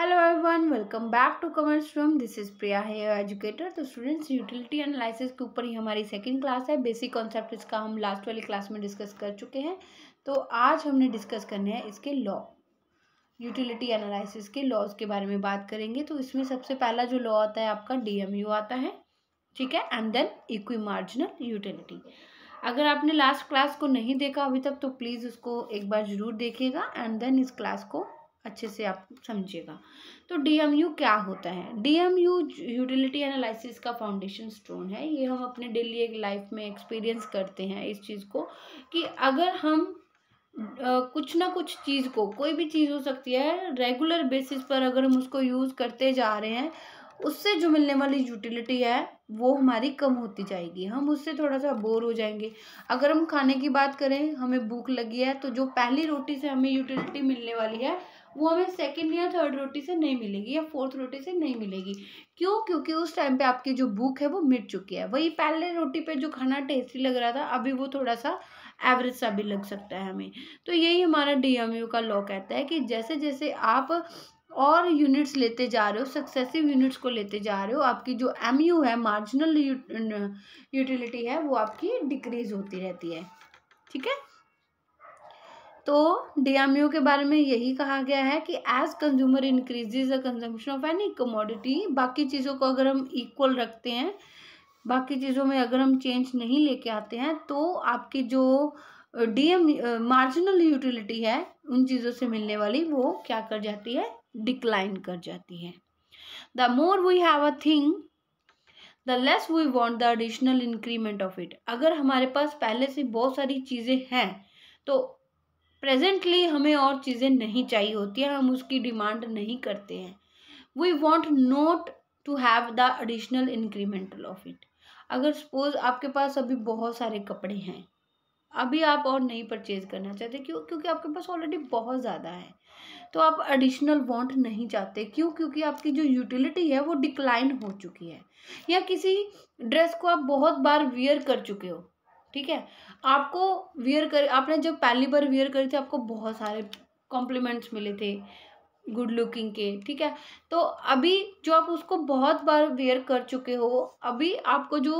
Hello everyone welcome back to commerce room this is Priya है educator तो students utility analysis के ऊपर ही हमारी सेकंड क्लास है बेसिक कॉन्सेप्ट इसका हम लास्ट वाली क्लास में डिस्कस कर चुके हैं तो आज हमने डिस्कस करने हैं इसके लॉ यूटिलिटी एनालिसिस के लॉज के बारे में बात करेंगे तो इसमें सबसे पहला जो लॉ आता है आपका डी आता है ठीक है and then equi marginal utility अगर आपने लास्ट क्लास को नहीं देखा अभी तक तो प्लीज़ उसको एक बार ज़रूर देखिएगा एंड देन इस क्लास को अच्छे से आप समझिएगा तो डीएमयू क्या होता है डीएमयू यूटिलिटी एनालिसिस का फाउंडेशन स्टोन है ये हम अपने डेली एक लाइफ में एक्सपीरियंस करते हैं इस चीज़ को कि अगर हम आ, कुछ ना कुछ चीज़ को कोई भी चीज़ हो सकती है रेगुलर बेसिस पर अगर हम उसको यूज़ करते जा रहे हैं उससे जो मिलने वाली यूटिलिटी है वो हमारी कम होती जाएगी हम उससे थोड़ा सा बोर हो जाएंगे अगर हम खाने की बात करें हमें भूख लगी है तो जो पहली रोटी से हमें यूटिलिटी मिलने वाली है वो हमें सेकेंड या थर्ड रोटी से नहीं मिलेगी या फोर्थ रोटी से नहीं मिलेगी क्यों क्योंकि उस टाइम पे आपकी जो भूख है वो मिट चुकी है वही पहले रोटी पे जो खाना टेस्टी लग रहा था अभी वो थोड़ा सा एवरेज सा भी लग सकता है हमें तो यही हमारा डी का लॉ कहता है कि जैसे जैसे आप और यूनिट्स लेते जा रहे हो सक्सेसिव यूनिट्स को लेते जा रहे हो आपकी जो एम यू है मार्जिनल यूटिलिटी है वो आपकी डिक्रीज होती रहती है ठीक है तो डी के बारे में यही कहा गया है कि as consumer increases the consumption of any commodity बाकी चीज़ों को अगर हम इक्वल रखते हैं बाकी चीज़ों में अगर हम चेंज नहीं लेके आते हैं तो आपकी जो डीएम मार्जिनल यूटिलिटी है उन चीज़ों से मिलने वाली वो क्या कर जाती है डिक्लाइन कर जाती है the more we have a thing the less we want the additional increment of it अगर हमारे पास पहले से बहुत सारी चीज़ें हैं तो प्रेजेंटली हमें और चीज़ें नहीं चाहिए होती हैं हम उसकी डिमांड नहीं करते हैं we want not to have the additional incremental of it अगर सपोज आपके पास अभी बहुत सारे कपड़े हैं अभी आप और नहीं परचेज करना चाहते क्यों क्योंकि आपके पास ऑलरेडी बहुत ज़्यादा है तो आप एडिशनल वांट नहीं चाहते क्यों क्योंकि आपकी जो यूटिलिटी है वो डिक्लाइन हो चुकी है या किसी ड्रेस को आप बहुत बार वियर कर चुके हो ठीक है आपको वियर कर आपने जब पहली बार वियर करी थी आपको बहुत सारे कॉम्प्लीमेंट्स मिले थे गुड लुकिंग के ठीक है तो अभी जो आप उसको बहुत बार वेयर कर चुके हो अभी आपको जो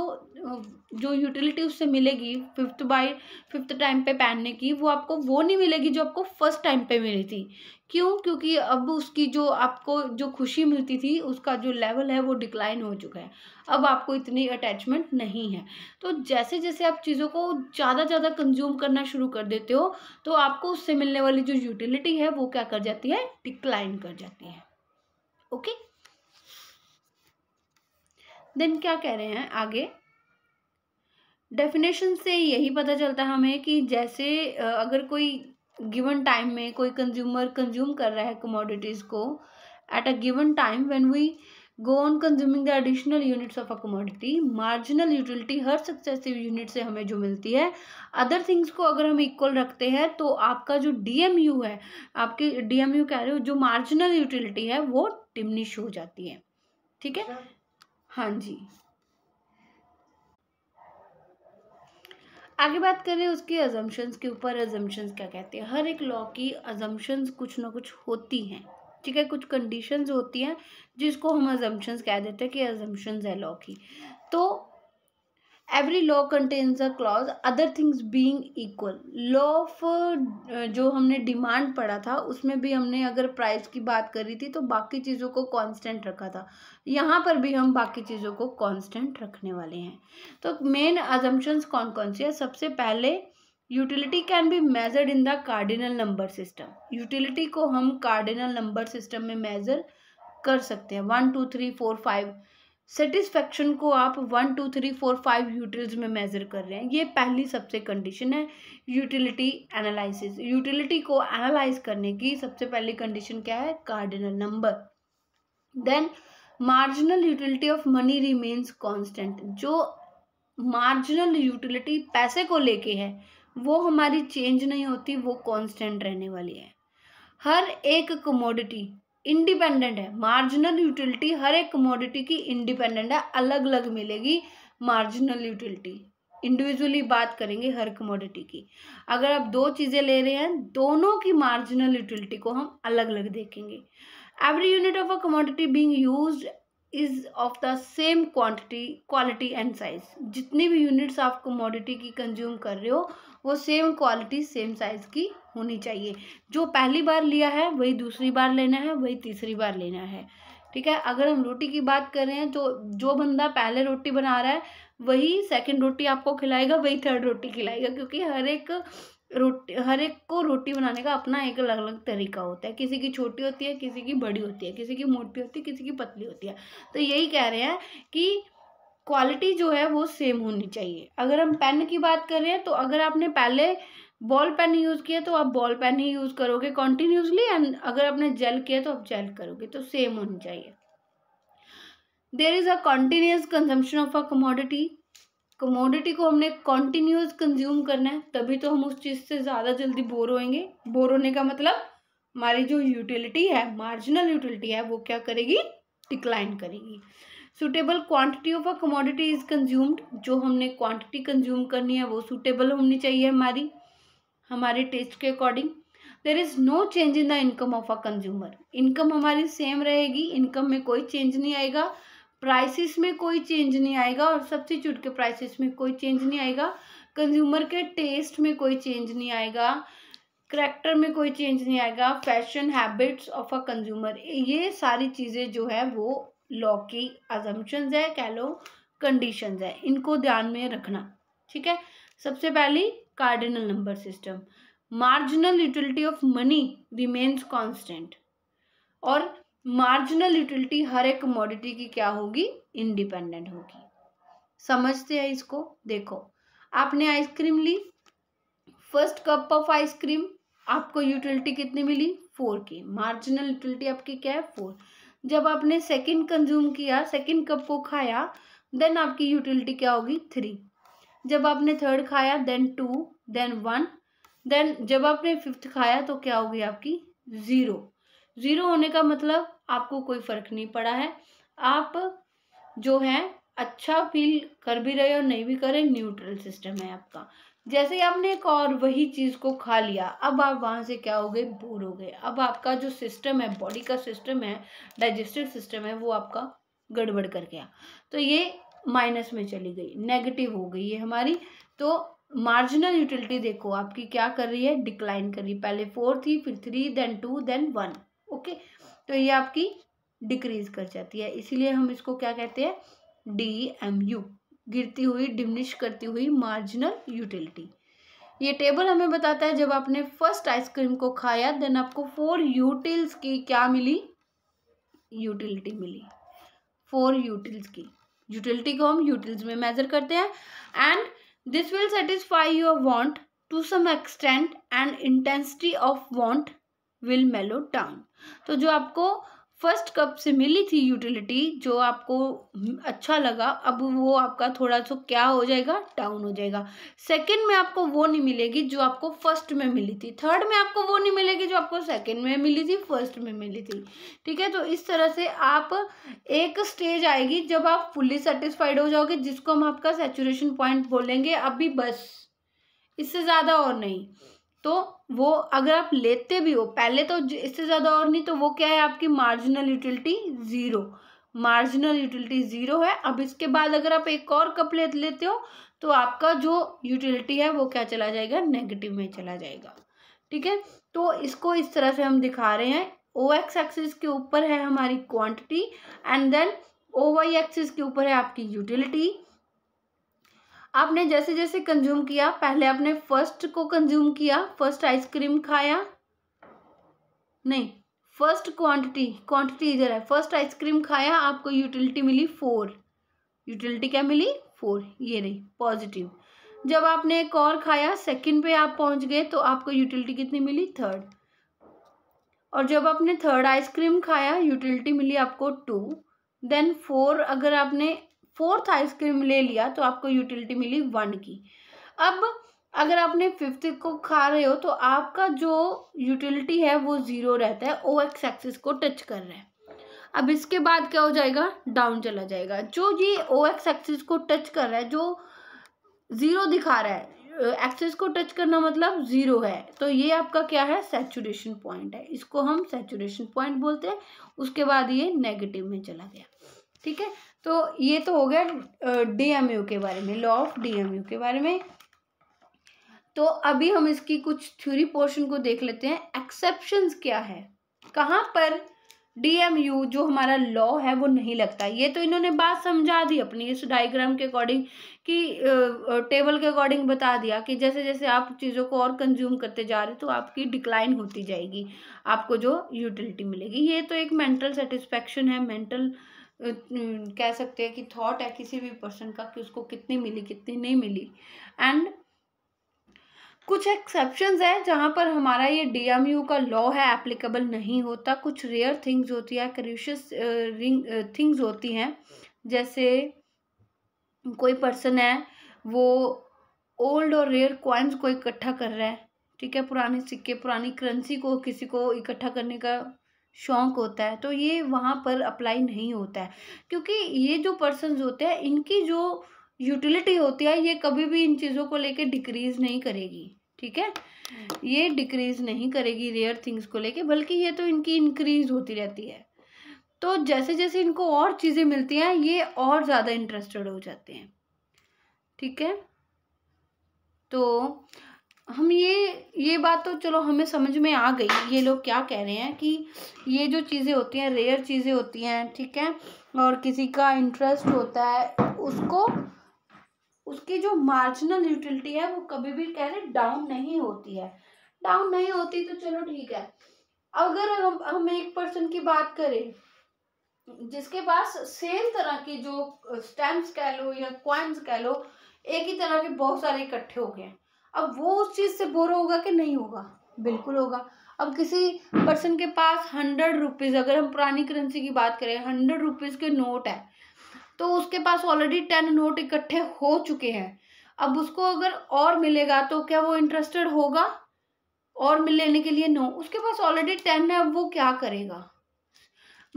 जो यूटिलिटी उससे मिलेगी फिफ्थ बाई फिफ्थ टाइम पे पहनने की वो आपको वो नहीं मिलेगी जो आपको फर्स्ट टाइम पे मिली थी क्यों क्योंकि अब उसकी जो आपको जो खुशी मिलती थी उसका जो लेवल है वो डिक्लाइन हो चुका है अब आपको इतनी अटैचमेंट नहीं है तो जैसे जैसे आप चीज़ों को ज़्यादा ज़्यादा कंज्यूम करना शुरू कर देते हो तो आपको उससे मिलने वाली जो यूटिलिटी है वो क्या कर जाती है डिक्लाइन कर जाती है ओके देन क्या कह रहे हैं आगे डेफिनेशन से यही पता चलता है हमें कि जैसे अगर कोई गिवन टाइम में कोई कंज्यूमर कंज्यूम कर रहा है कमोडिटीज़ को at a given time when we go on consuming the additional units of a commodity marginal utility हर सक्सेसिव यूनिट से हमें जो मिलती है अदर थिंग्स को अगर हम इक्वल रखते हैं तो आपका जो डी है आपके डी कह रहे हो जो मार्जिनल यूटिलिटी है वो टिमनिश हो जाती है ठीक है अच्छा। हाँ जी आगे बात करें उसके अजम्पन्स के ऊपर अजम्पन्स क्या कहते हैं हर एक लॉ की अजम्पन्स कुछ ना कुछ होती हैं ठीक है कुछ कंडीशंस होती हैं जिसको हम अजम्पन्स कह देते हैं कि अजम्पन्स है लॉ की तो every law contains a clause other things being equal law of जो हमने डिमांड पढ़ा था उसमें भी हमने अगर प्राइस की बात करी थी तो बाकी चीज़ों को कॉन्स्टेंट रखा था यहाँ पर भी हम बाकी चीज़ों को कॉन्स्टेंट रखने वाले हैं तो मेन अजम्पन्स कौन कौन सी है सबसे पहले utility can be measured in the cardinal number system utility को हम कार्डिनल नंबर सिस्टम में मेजर कर सकते हैं one two three four five satisfaction को आप one two three four five utils में मेज़र कर रहे हैं ये पहली सबसे कंडीशन है यूटिलिटी एनालिसिस यूटिलिटी को एनालाइज करने की सबसे पहली कंडीशन क्या है cardinal number then marginal utility of money remains constant जो मार्जिनल यूटिलिटी पैसे को लेके है वो हमारी चेंज नहीं होती वो कॉन्स्टेंट रहने वाली है हर एक कमोडिटी इंडिपेंडेंट है मार्जिनल यूटिलिटी हर एक कमोडिटी की इंडिपेंडेंट है अलग अलग मिलेगी मार्जिनल यूटिलिटी इंडिविजुअली बात करेंगे हर कमोडिटी की अगर आप दो चीज़ें ले रहे हैं दोनों की मार्जिनल यूटिलिटी को हम अलग अलग देखेंगे every unit of a commodity being use is of the same quantity quality and size जितनी भी यूनिट्स आप कमोडिटी की कंज्यूम कर रहे हो वो सेम क्वालिटी सेम साइज़ की होनी चाहिए जो पहली बार लिया है वही दूसरी बार लेना है वही तीसरी बार लेना है ठीक है अगर हम रोटी की बात कर रहे हैं तो जो बंदा पहले रोटी बना रहा है वही सेकंड रोटी आपको खिलाएगा वही थर्ड रोटी खिलाएगा क्योंकि हर एक रोटी हर एक को रोटी बनाने का अपना एक अलग अलग तरीका होता है किसी की छोटी होती है किसी की बड़ी होती है किसी की मोटी होती है किसी की पतली होती है तो यही कह रहे हैं कि क्वालिटी जो है वो सेम होनी चाहिए अगर हम पेन की बात कर रहे हैं तो अगर आपने पहले बॉल पेन यूज़ किया तो आप बॉल पेन ही यूज़ करोगे कॉन्टीन्यूसली एंड अगर आपने जेल किया तो आप जेल करोगे तो सेम होनी चाहिए there is a continuous consumption of a commodity commodity को हमने कॉन्टीन्यूस कंज्यूम करना है तभी तो हम उस चीज़ से ज़्यादा जल्दी बोर होएंगे बोर होने का मतलब हमारी जो यूटिलिटी है मार्जिनल यूटिलिटी है वो क्या करेगी डिक्लाइन करेगी suitable quantity of a commodity is consumed जो हमने क्वांटिटी कंज्यूम करनी है वो सुटेबल होनी चाहिए हमारी हमारे टेस्ट के according there is no change in the income of a consumer income हमारी सेम रहेगी इनकम में कोई चेंज नहीं आएगा प्राइसिस में कोई चेंज नहीं आएगा और सब्सिट्यूट के प्राइसिस में कोई चेंज नहीं आएगा कंज्यूमर के टेस्ट में कोई चेंज नहीं आएगा करेक्टर में कोई चेंज नहीं आएगा fashion habits of a consumer ये सारी चीज़ें जो है वो लॉ की अजम्पन्स है कह लो कंडीशन है इनको ध्यान में रखना ठीक है सबसे पहली cardinal number system marginal utility of money remains constant और मार्जिनल यूटिलिटी हर एक कमोडिटी की क्या होगी इंडिपेंडेंट होगी समझते हैं इसको देखो आपने आइसक्रीम ली फर्स्ट कप ऑफ आइसक्रीम आपको यूटिलिटी कितनी मिली फोर की मार्जिनल यूटिलिटी आपकी क्या है फोर जब आपने सेकंड कंज्यूम किया सेकंड कप को खाया देन आपकी यूटिलिटी क्या होगी थ्री जब आपने थर्ड खाया then two then one then जब आपने फिफ्थ खाया तो क्या होगी आपकी ज़ीरो ज़ीरो होने का मतलब आपको कोई फ़र्क नहीं पड़ा है आप जो है अच्छा फील कर भी रहे हो नहीं भी करें न्यूट्रल सिस्टम है आपका जैसे ही आपने एक और वही चीज़ को खा लिया अब आप वहाँ से क्या हो गए बोर हो गए अब आपका जो सिस्टम है बॉडी का सिस्टम है डाइजेस्टिव सिस्टम है वो आपका गड़बड़ कर गया तो ये माइनस में चली गई नेगेटिव हो गई है हमारी तो मार्जिनल यूटिलिटी देखो आपकी क्या कर रही है डिक्लाइन कर रही है पहले फोर थी फिर three then two then one okay तो ये आपकी डिक्रीज कर जाती है इसीलिए हम इसको क्या कहते हैं डी एम यू गिरती हुई डिमिनिश करती हुई मार्जिनल यूटिलिटी ये टेबल हमें बताता है जब आपने फर्स्ट आइसक्रीम को खाया देन आपको फोर यूटिल्स की क्या मिली यूटिलिटी मिली फोर यूटिल्स की यूटिलिटी को हम यूटिल्स में मेजर करते हैं and this will satisfy your want to some extent and intensity of want will mellow down तो जो आपको फर्स्ट कप से मिली थी यूटिलिटी जो आपको अच्छा लगा अब वो आपका थोड़ा सा क्या हो जाएगा डाउन हो जाएगा सेकंड में आपको वो नहीं मिलेगी जो आपको फर्स्ट में मिली थी थर्ड में आपको वो नहीं मिलेगी जो आपको सेकंड में मिली थी फर्स्ट में मिली थी ठीक है तो इस तरह से आप एक स्टेज आएगी जब आप फुल्ली सेटिस्फाइड हो जाओगे जिसको हम आपका सेचुरेशन पॉइंट बोलेंगे अभी बस इससे ज़्यादा और नहीं तो वो अगर आप लेते भी हो पहले तो इससे ज़्यादा और नहीं तो वो क्या है आपकी marginal utility zero marginal utility zero है अब इसके बाद अगर आप एक और कप ले लेते हो तो आपका जो यूटिलिटी है वो क्या चला जाएगा नेगेटिव में चला जाएगा ठीक है तो इसको इस तरह से हम दिखा रहे हैं ओ एक्स एक्सिस के ऊपर है हमारी quantity and then O Y axis के ऊपर है आपकी यूटिलिटी आपने जैसे जैसे कंज्यूम किया पहले आपने फर्स्ट को कंज्यूम किया फर्स्ट आइसक्रीम खाया नहीं फर्स्ट क्वांटिटी क्वांटिटी इधर है फर्स्ट आइसक्रीम खाया आपको यूटिलिटी मिली फोर यूटिलिटी क्या मिली फोर ये रही पॉजिटिव जब आपने एक और खाया सेकंड पे आप पहुंच गए तो आपको यूटिलिटी कितनी मिली थर्ड और जब आपने थर्ड आइसक्रीम खाया यूटिलिटी मिली आपको टू देन फोर अगर आपने फोर्थ आइसक्रीम ले लिया तो आपको यूटिलिटी मिली वन की अब अगर आपने फिफ्थ को खा रहे हो तो आपका जो यूटिलिटी है वो ज़ीरो रहता है ओ एक्स एक्सिस को टच कर रहा है अब इसके बाद क्या हो जाएगा डाउन चला जाएगा जो ये ओ एक्स एक्सिस को टच कर रहा है जो ज़ीरो दिखा रहा है एक्सिस को टच करना मतलब ज़ीरो है तो ये आपका क्या है सेचुरेशन पॉइंट है इसको हम सेचुरेशन पॉइंट बोलते हैं उसके बाद ये नेगेटिव में चला गया ठीक है तो ये तो हो गया डीएमयू के बारे में लॉ ऑफ डीएमयू यू के बारे में तो अभी हम इसकी कुछ थ्योरी पोर्शन को देख लेते हैं एक्सेप्शंस क्या है कहाँ पर डीएमयू जो हमारा लॉ है वो नहीं लगता ये तो इन्होंने बात समझा दी अपनी इस डायग्राम के अकॉर्डिंग कि टेबल के अकॉर्डिंग बता दिया कि जैसे जैसे आप चीज़ों को और कंज्यूम करते जा रहे हो तो आपकी डिक्लाइन होती जाएगी आपको जो यूटिलिटी मिलेगी ये तो एक मेंटल सेटिस्फेक्शन है मेंटल कह सकते हैं कि थॉट है किसी भी पर्सन का कि उसको कितनी मिली कितनी नहीं मिली एंड कुछ एक्सेप्शन है जहाँ पर हमारा ये डीएमयू का लॉ है एप्लीकेबल नहीं होता कुछ रेयर थिंग्स होती है क्रिशियस रिंग थिंग्स होती हैं जैसे कोई पर्सन है वो ओल्ड और रेयर कॉइन्स को इकट्ठा कर रहा है ठीक है पुराने सिक्के पुरानी करेंसी को किसी को इकट्ठा करने का शौक होता है तो ये वहाँ पर अप्लाई नहीं होता है क्योंकि ये जो पर्सन होते हैं इनकी जो यूटिलिटी होती है ये कभी भी इन चीज़ों को लेके डिक्रीज़ नहीं करेगी ठीक है हम्म। ये डिक्रीज़ नहीं करेगी रेयर थिंग्स को लेके बल्कि ये तो इनकी इंक्रीज होती रहती है तो जैसे जैसे इनको और चीज़ें मिलती हैं ये और ज़्यादा इंटरेस्टेड हो जाते हैं ठीक है तो हम ये ये बात तो चलो हमें समझ में आ गई ये लोग क्या कह रहे हैं कि ये जो चीज़ें होती हैं रेयर चीज़ें होती हैं ठीक है और किसी का इंटरेस्ट होता है उसको उसकी जो मार्जिनल यूटिलिटी है वो कभी भी कह रहे डाउन नहीं होती है डाउन नहीं होती तो चलो ठीक है अगर हम हम एक पर्सन की बात करें जिसके पास सेम तरह की जो स्टैम्प्स uh, कह लो या क्वाइंस कह लो एक ही तरह के बहुत सारे इकट्ठे हो गए हैं अब वो उस चीज़ से बोर होगा कि नहीं होगा बिल्कुल होगा अब किसी पर्सन के पास हंड्रेड रुपीज़ अगर हम पुरानी करेंसी की बात करें हंड्रेड रुपीज़ के नोट है तो उसके पास ऑलरेडी टेन नोट इकट्ठे हो चुके हैं अब उसको अगर और मिलेगा तो क्या वो इंटरेस्टेड होगा और मिल लेने के लिए नो उसके पास ऑलरेडी टेन है अब वो क्या करेगा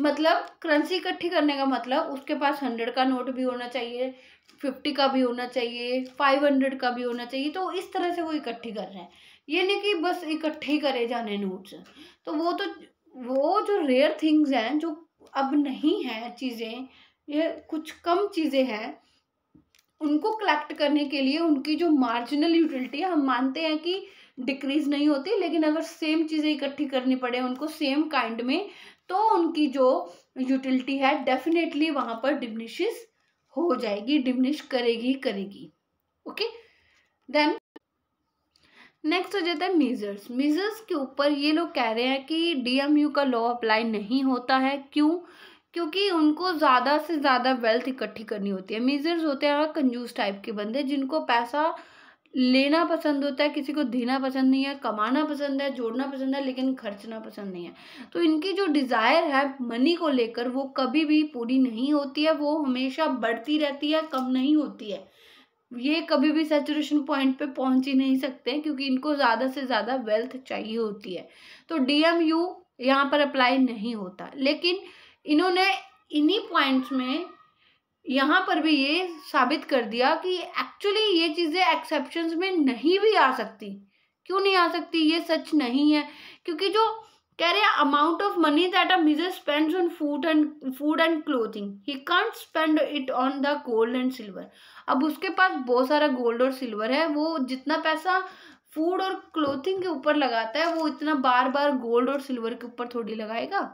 मतलब करेंसी इकट्ठी करने का मतलब उसके पास हंड्रेड का नोट भी होना चाहिए फिफ्टी का भी होना चाहिए फाइव हंड्रेड का भी होना चाहिए तो इस तरह से वो इकट्ठी कर रहे हैं ये नहीं कि बस इकट्ठे करे जाने नोट्स तो वो तो वो जो रेयर थिंग्स हैं जो अब नहीं है चीज़ें ये कुछ कम चीज़ें हैं उनको कलेक्ट करने के लिए उनकी जो मार्जिनल यूटिलिटी है हम मानते हैं कि डिक्रीज नहीं होती लेकिन अगर सेम चीज़ें इकट्ठी करनी पड़े उनको सेम काइंड में तो उनकी जो यूटिलिटी है डेफिनेटली वहाँ पर डिमिनिशेस हो जाएगी डिमिनिश करेगी करेगी ओके देन नेक्स्ट हो जाता है मीजर्स मीजर्स के ऊपर ये लोग कह रहे हैं कि डीएमयू का लॉ अप्लाई नहीं होता है क्यों क्योंकि उनको ज़्यादा से ज़्यादा वेल्थ इकट्ठी करनी होती है मीजर्स होते हैं कंजूस टाइप के बंदे जिनको पैसा लेना पसंद होता है किसी को देना पसंद नहीं है कमाना पसंद है जोड़ना पसंद है लेकिन खर्चना पसंद नहीं है तो इनकी जो डिज़ायर है मनी को लेकर वो कभी भी पूरी नहीं होती है वो हमेशा बढ़ती रहती है कम नहीं होती है ये कभी भी सेचुरेशन पॉइंट पे पहुंच ही नहीं सकते क्योंकि इनको ज़्यादा से ज़्यादा वेल्थ चाहिए होती है तो डी एम यू यहाँ पर अप्लाई नहीं होता लेकिन इन्होंने इन्हीं पॉइंट्स में यहाँ पर भी ये साबित कर दिया कि एक्चुअली ये चीज़ें एक्सेप्शन में नहीं भी आ सकती क्यों नहीं आ सकती ये सच नहीं है क्योंकि जो कह रहे हैं amount of money that a miser spends on food and food and clothing he can't spend it on the gold and silver अब उसके पास बहुत सारा गोल्ड और सिल्वर है वो जितना पैसा फूड और क्लोथिंग के ऊपर लगाता है वो इतना बार बार गोल्ड और सिल्वर के ऊपर थोड़ी लगाएगा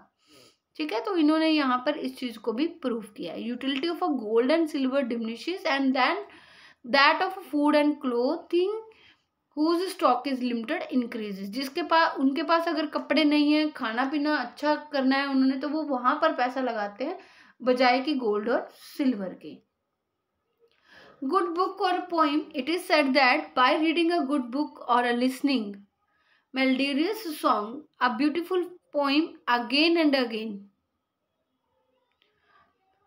ठीक है तो इन्होंने यहाँ पर इस चीज़ को भी प्रूव किया है utility of a gold and silver diminishes and then that of food and clothing whose stock is limited increases जिसके पास उनके पास अगर कपड़े नहीं है खाना पीना अच्छा करना है उन्होंने तो वो वहाँ पर पैसा लगाते हैं बजाय कि गोल्ड और सिल्वर के गुड बुक और poem it is said that by reading a good book और a listening melodious song a beautiful poem again and again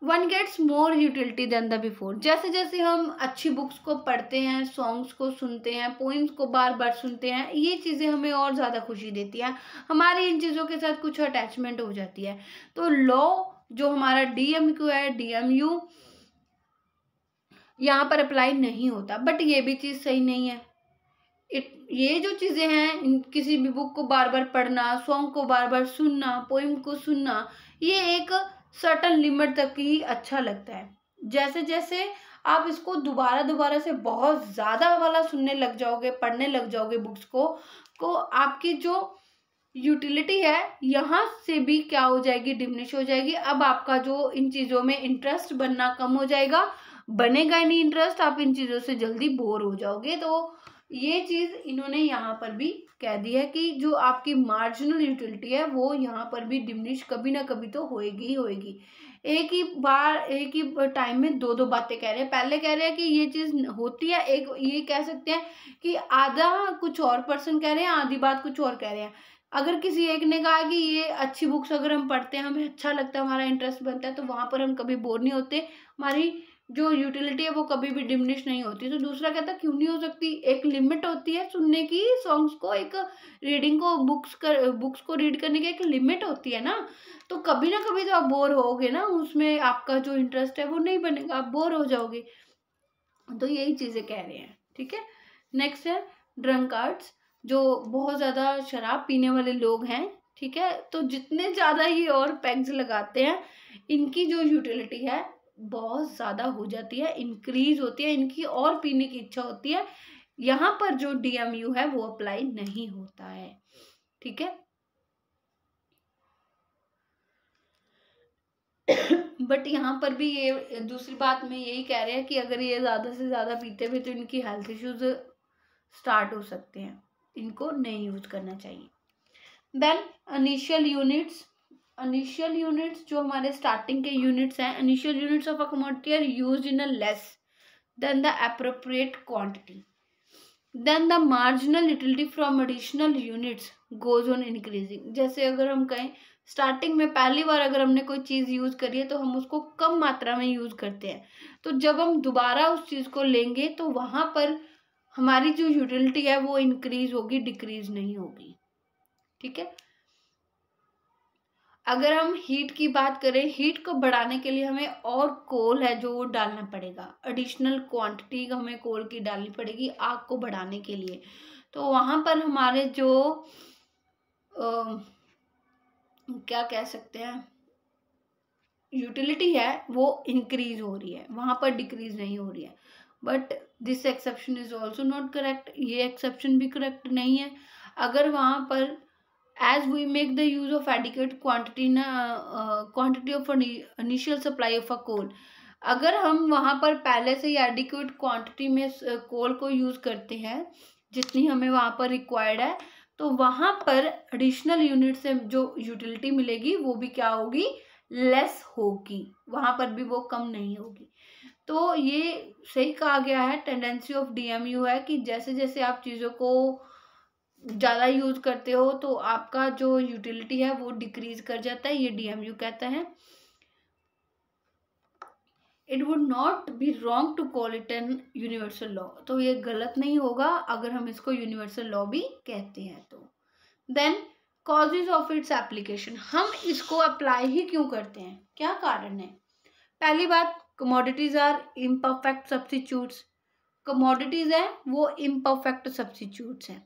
one gets more utility than the before जैसे जैसे हम अच्छी books को पढ़ते हैं सॉन्ग्स को सुनते हैं पोइम्स को बार बार सुनते हैं ये चीज़ें हमें और ज़्यादा खुशी देती हैं हमारी इन चीज़ों के साथ कुछ अटैचमेंट हो जाती है तो लॉ जो हमारा डी एम क्यू है डी एम यू यहाँ पर अप्लाई नहीं होता बट ये भी चीज़ सही नहीं है इट ये जो चीज़ें हैं किसी भी बुक को बार बार पढ़ना सॉन्ग को बार बार सुनना पोइम को सुनना ये एक सर्टन लिमिट तक ही अच्छा लगता है जैसे जैसे आप इसको दोबारा दोबारा से बहुत ज़्यादा वाला सुनने लग जाओगे पढ़ने लग जाओगे बुक्स को को तो आपकी जो यूटिलिटी है यहाँ से भी क्या हो जाएगी डिमिनिश हो जाएगी अब आपका जो इन चीज़ों में इंटरेस्ट बनना कम हो जाएगा बनेगा ही नहीं इंटरेस्ट आप इन चीज़ों से जल्दी बोर हो जाओगे तो ये चीज़ इन्होंने यहाँ पर भी कह दी है कि जो आपकी मार्जिनल यूटिलिटी है वो यहाँ पर भी डिमिनिश कभी ना कभी तो होएगी ही होएगी एक ही बार एक ही टाइम में दो दो बातें कह रहे हैं पहले कह रहे हैं कि ये चीज़ होती है एक ये कह सकते हैं कि आधा कुछ और पर्सन कह रहे हैं आधी बात कुछ और कह रहे हैं अगर किसी एक ने कहा कि ये अच्छी बुक्स अगर हम पढ़ते हैं हमें अच्छा लगता है हमारा इंटरेस्ट बनता है तो वहाँ पर हम कभी बोर नहीं होते हमारी जो यूटिलिटी है वो कभी भी डिमिनिश नहीं होती तो दूसरा कहता क्यों नहीं हो सकती एक लिमिट होती है सुनने की सॉन्ग्स को एक रीडिंग को बुक्स कर बुक्स को रीड करने की एक लिमिट होती है ना तो कभी ना कभी तो आप बोर होगे ना उसमें आपका जो इंटरेस्ट है वो नहीं बनेगा आप बोर हो जाओगे तो यही चीज़ें कह रहे हैं ठीक है नेक्स्ट है ड्रंक आर्ट्स जो बहुत ज़्यादा शराब पीने वाले लोग हैं ठीक है तो जितने ज़्यादा ये और पैग्स लगाते हैं इनकी जो यूटिलिटी है बहुत ज़्यादा हो जाती है इंक्रीज होती है इनकी और पीने की इच्छा होती है यहाँ पर जो डीएमयू है वो अप्लाई नहीं होता है ठीक है बट यहाँ पर भी ये दूसरी बात मैं यही कह रहे हैं कि अगर ये ज़्यादा से ज़्यादा पीते भी तो इनकी हेल्थ इश्यूज स्टार्ट हो सकते हैं इनको नहीं यूज करना चाहिए then initial units initial units जो हमारे स्टार्टिंग के यूनिट्स हैं initial units of a commodity are use in a less than the appropriate quantity then the marginal utility from additional units goes on increasing जैसे अगर हम कहें starting में पहली बार अगर हमने कोई चीज़ यूज़ करी है तो हम उसको कम मात्रा में यूज़ करते हैं तो जब हम दोबारा उस चीज़ को लेंगे तो वहाँ पर हमारी जो यूटिलिटी है वो इंक्रीज होगी डिक्रीज नहीं होगी ठीक है अगर हम हीट की बात करें हीट को बढ़ाने के लिए हमें और कोल है जो वो डालना पड़ेगा एडिशनल क्वांटिटी हमें कोल की डालनी पड़ेगी आग को बढ़ाने के लिए तो वहाँ पर हमारे जो आ, क्या कह सकते हैं यूटिलिटी है वो इंक्रीज हो रही है वहाँ पर डिक्रीज नहीं हो रही है but this exception is also not correct ये एक्सेप्शन भी करेक्ट नहीं है अगर वहाँ पर as we make the use of adequate quantity न uh, quantity of initial supply of a coal अगर हम वहाँ पर पहले से ही एडिक्यूट क्वांटिटी में कोल uh, को यूज़ करते हैं जितनी हमें वहाँ पर रिक्वायर्ड है तो वहाँ पर एडिशनल यूनिट से जो यूटिलिटी मिलेगी वो भी क्या होगी लेस होगी वहाँ पर भी वो कम नहीं होगी तो ये सही कहा गया है टेंडेंसी ऑफ डीएमयू है कि जैसे जैसे आप चीज़ों को ज़्यादा यूज़ करते हो तो आपका जो यूटिलिटी है वो डिक्रीज कर जाता है ये डीएमयू कहता है it would not be wrong to call it an universal law तो ये गलत नहीं होगा अगर हम इसको यूनिवर्सल लॉ भी कहते हैं तो then causes of its application हम इसको अप्लाई ही क्यों करते हैं क्या कारण है पहली बात commodities are imperfect substitutes commodities है वो इम्परफेक्ट सब्सिट्यूट्स हैं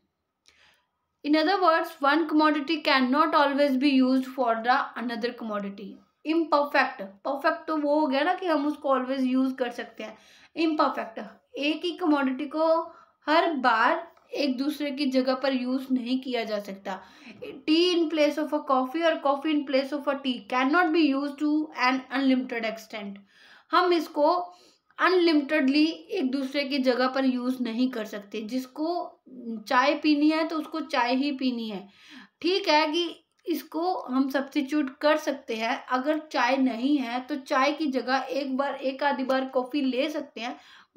in other words one commodity can not always be use for the another commodity imperfect perfect तो वो हो गया ना कि हम उसको ऑलवेज यूज कर सकते हैं इम परफेक्ट एक ही कमोडिटी को हर बार एक दूसरे की जगह पर यूज नहीं किया जा सकता tea in place of a coffee और coffee in place of a tea can not be use to an unlimited extent हम इसको अनलिमिटेडली एक दूसरे की जगह पर यूज़ नहीं कर सकते जिसको चाय पीनी है तो उसको चाय ही पीनी है ठीक है कि इसको हम सब्सटीट्यूट कर सकते हैं अगर चाय नहीं है तो चाय की जगह एक बार एक आधी बार कॉफ़ी ले सकते हैं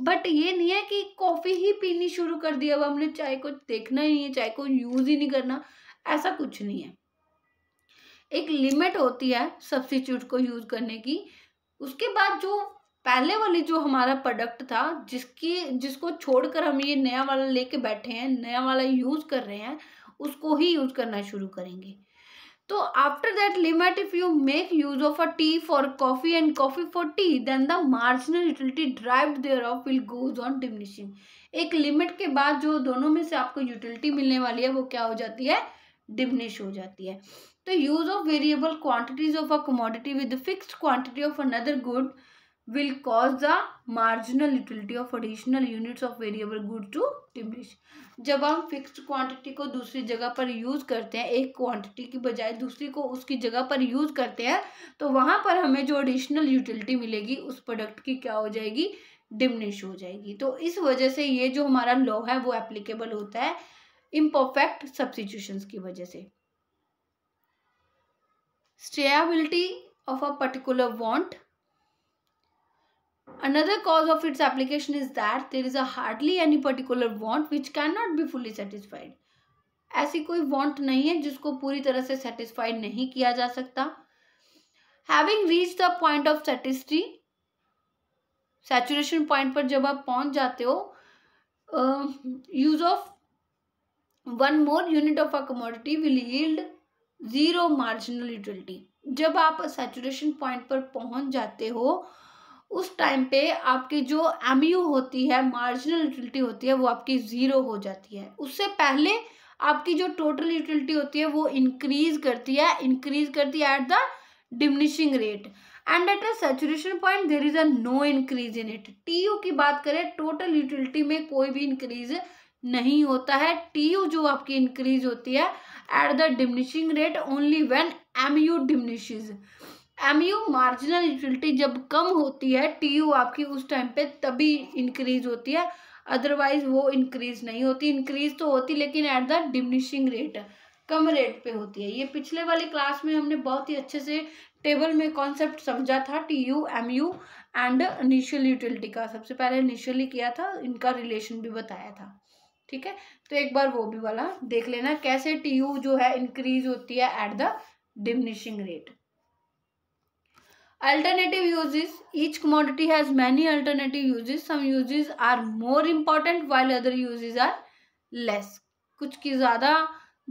बट ये नहीं है कि कॉफ़ी ही पीनी शुरू कर दी अब हमने चाय को देखना ही नहीं है चाय को यूज़ ही नहीं करना ऐसा कुछ नहीं है एक लिमिट होती है सब्सिट्यूट को यूज़ करने की उसके बाद जो पहले वाली जो हमारा प्रोडक्ट था जिसकी जिसको छोड़कर हम ये नया वाला लेके बैठे हैं नया वाला यूज़ कर रहे हैं उसको ही यूज़ करना शुरू करेंगे तो after that limit if you make use of a tea for coffee and coffee for tea then the marginal utility drive there of will goes on diminishing एक लिमिट के बाद जो दोनों में से आपको यूटिलिटी मिलने वाली है वो क्या हो जाती है डिमिनिश हो जाती है तो use of variable quantities of a commodity with fixed quantity of another good will cause the marginal utility of additional units of variable good to diminish जब हम फिक्स्ड क्वांटिटी को दूसरी जगह पर यूज़ करते हैं एक क्वांटिटी की बजाय दूसरी को उसकी जगह पर यूज़ करते हैं तो वहाँ पर हमें जो एडिशनल यूटिलिटी मिलेगी उस प्रोडक्ट की क्या हो जाएगी डिमनिश हो जाएगी तो इस वजह से ये जो हमारा लॉ है वो एप्लीकेबल होता है इम्परफेक्ट सब्सिट्यूशंस की वजह से stability of a particular want Another cause of its application is that there is a hardly any particular want which cannot be fully satisfied. ऐसी कोई want नहीं है जिसको पूरी तरह से satisfied नहीं किया जा सकता Having reached the point of satisfy saturation point पर जब आप पहुंच जाते हो use of one more unit of a commodity will yield zero marginal utility जब आप सैचुरेशन पॉइंट पर पहुंच जाते हो उस टाइम पे आपकी जो एम होती है मार्जिनल यूटिलिटी होती है वो आपकी ज़ीरो हो जाती है उससे पहले आपकी जो टोटल यूटिलिटी होती है वो इंक्रीज करती है इंक्रीज करती है at the diminishing rate and at a saturation point there is a no increase in it tea की बात करें टोटल यूटिलिटी में कोई भी इंक्रीज नहीं होता है टी जो आपकी इंक्रीज होती है at the diminishing rate only when M U diminishes M U marginal utility जब कम होती है टी यू आपकी उस टाइम पे तभी इंक्रीज होती है अदरवाइज वो इंक्रीज नहीं होती इंक्रीज तो होती लेकिन एट द डिमिनिशिंग रेट कम रेट पे होती है ये पिछले वाली क्लास में हमने बहुत ही अच्छे से टेबल में कॉन्सेप्ट समझा था T U M U and initial utility का सबसे पहले इनिशियली किया था इनका रिलेशन भी बताया था ठीक है तो एक बार वो भी वाला देख लेना कैसे टी यू जो है इंक्रीज होती है at the diminishing rate alternative uses each commodity has many alternative uses some uses are more important while other uses are less कुछ की ज़्यादा